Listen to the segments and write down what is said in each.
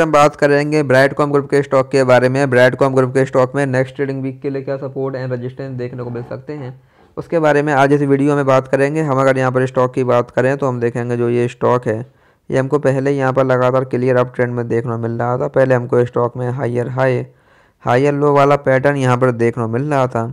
हम बात करेंगे ब्राइटकॉम ग्रुप के स्टॉक के बारे में ब्राइटकॉम ग्रुप के स्टॉक में नेक्स्ट ट्रेडिंग वीक के लिए क्या सपोर्ट एंड रेजिस्टेंस देखने को मिल सकते हैं उसके बारे में आज इस वीडियो में बात करेंगे हम अगर यहाँ पर स्टॉक की बात करें तो हम देखेंगे जो ये स्टॉक है ये हमको पहले यहाँ पर लगातार क्लियर अप ट्रेंड में देखने मिल रहा था पहले हमको स्टॉक में हाइयर हाई हाइयर लो वाला पैटर्न यहाँ पर देखने मिल रहा था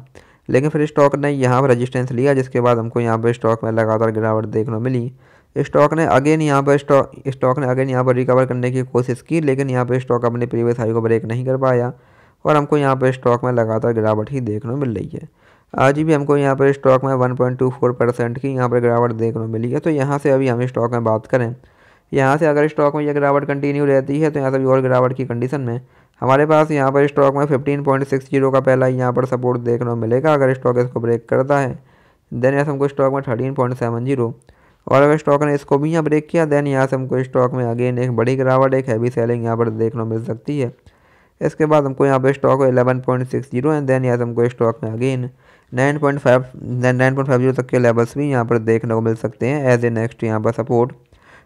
लेकिन फिर स्टॉक ने यहाँ पर रजिस्टेंस लिया जिसके बाद हमको यहाँ पर स्टॉक में लगातार गिरावट देखने मिली स्टॉक ने अगेन यहाँ पर स्टॉक स्टॉक ने अगेन यहाँ पर रिकवर करने की कोशिश की लेकिन यहाँ पर स्टॉक अपने प्रीवियस हाई को ब्रेक नहीं कर पाया और हमको यहाँ पर स्टॉक में लगातार गिरावट ही देखने मिल रही है आज भी हमको यहाँ पर स्टॉक में 1.24 परसेंट की यहाँ पर गिरावट देखने मिली है तो यहाँ से अभी हम स्टॉक में बात करें यहाँ से अगर स्टॉक में यह गिरावट कंटिन्यू रहती है तो यहाँ से भी और गिरावट की कंडीशन में हमारे पास यहाँ पर स्टॉक में जीरो का पहला यहाँ पर सपोर्ट देखने को मिलेगा अगर स्टॉक इसको ब्रेक करता है देन ऐसे हमको स्टॉक में जीरो और अगर स्टॉक ने इसको भी यहाँ ब्रेक किया देन यहाँ से हमको स्टॉक में अगेन एक बड़ी गिरावट एक हैवी सेलिंग यहाँ पर देखने मिल सकती है इसके बाद हमको यहाँ पर stock eleven point six zero and then यहाँ से हमको स्टॉक में again nine point five nine point five zero तक के लेवल्स भी यहाँ पर देखने को मिल सकते हैं एज ए नेक्स्ट यहाँ पर सपोर्ट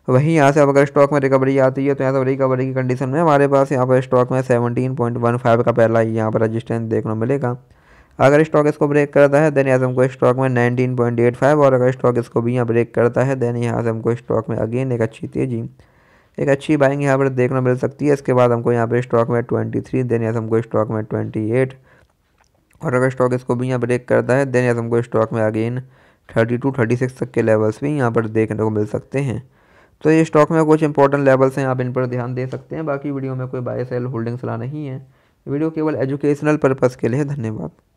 वहीं यहाँ से अब अगर स्टॉक में रिकवरी आती है तो यहाँ से रिकवरी की कंडीशन में हमारे पास यहाँ पर स्टॉक में सेवनटीन पॉइंट वन फाइव का पहला ही यहाँ पर रजिस्टेंस देखने को मिलेगा अगर स्टॉक इसको ब्रेक करता है देन यहाँ से हमको स्टॉक में नाइनटीन पॉइंट एट फाइव और अगर स्टॉक इसको भी यहाँ ब्रेक करता है देन यहाँ से हमको स्टॉक में अगेन एक अच्छी तेज़ी एक अच्छी बाइंग यहाँ पर देखने मिल सकती है इसके बाद हमको यहाँ पर स्टॉक में ट्वेंटी थ्री देन यहाँ से हमको स्टॉक में ट्वेंटी एट और अगर स्टॉक इसको भी यहाँ ब्रेक करता है देन यहाँ से हमको स्टॉक में again thirty two thirty six तक के लेवल्स भी यहाँ पर देखने को मिल सकते हैं तो ये स्टॉक में कुछ इंपॉर्टेंट लेवल्स हैं आप इन पर ध्यान दे सकते हैं बाकी वीडियो में कोई बाय सेल होल्डिंग सलाह नहीं है वीडियो केवल एजुकेशनल पर्पज़ के लिए धन्यवाद